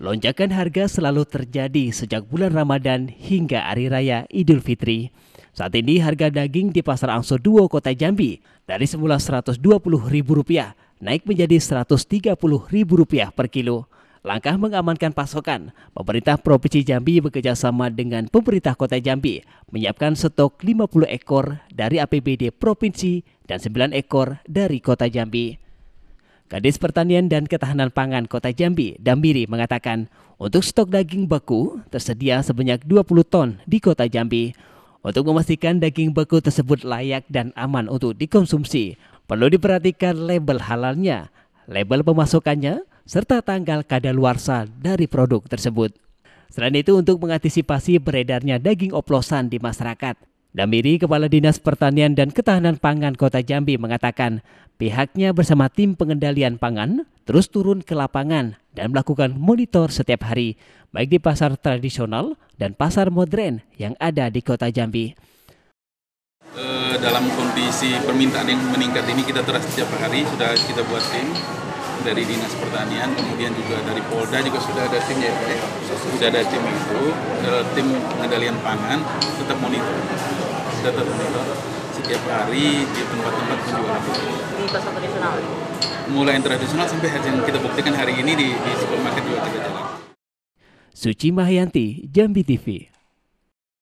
Lonjakan harga selalu terjadi sejak bulan Ramadan hingga hari raya Idul Fitri. Saat ini harga daging di Pasar Angso 2 Kota Jambi dari semula Rp120.000 naik menjadi Rp130.000 per kilo. Langkah mengamankan pasokan, pemerintah Provinsi Jambi bekerjasama dengan pemerintah Kota Jambi menyiapkan stok 50 ekor dari APBD Provinsi dan 9 ekor dari Kota Jambi. Kadis Pertanian dan Ketahanan Pangan Kota Jambi, Dambiri mengatakan, untuk stok daging beku tersedia sebanyak 20 ton di Kota Jambi. Untuk memastikan daging beku tersebut layak dan aman untuk dikonsumsi, perlu diperhatikan label halalnya, label pemasukannya, serta tanggal kadaluarsa dari produk tersebut. Selain itu untuk mengantisipasi beredarnya daging oplosan di masyarakat, Damiri, Kepala Dinas Pertanian dan Ketahanan Pangan Kota Jambi mengatakan pihaknya bersama tim pengendalian pangan terus turun ke lapangan dan melakukan monitor setiap hari baik di pasar tradisional dan pasar modern yang ada di Kota Jambi. Eh, dalam kondisi permintaan yang meningkat ini kita terus setiap hari sudah kita buat tim dari dinas pertanian kemudian juga dari Polda juga sudah ada tim ya, ya sudah ada tim itu ada tim pengendalian pangan tetap monitor tetap monitor setiap hari di tempat-tempat penjualan di pasar tradisional mulai yang tradisional sampai hari yang kita buktikan hari ini di, di supermarket juga tidak jalan Suci Mahyanti, Jambi TV.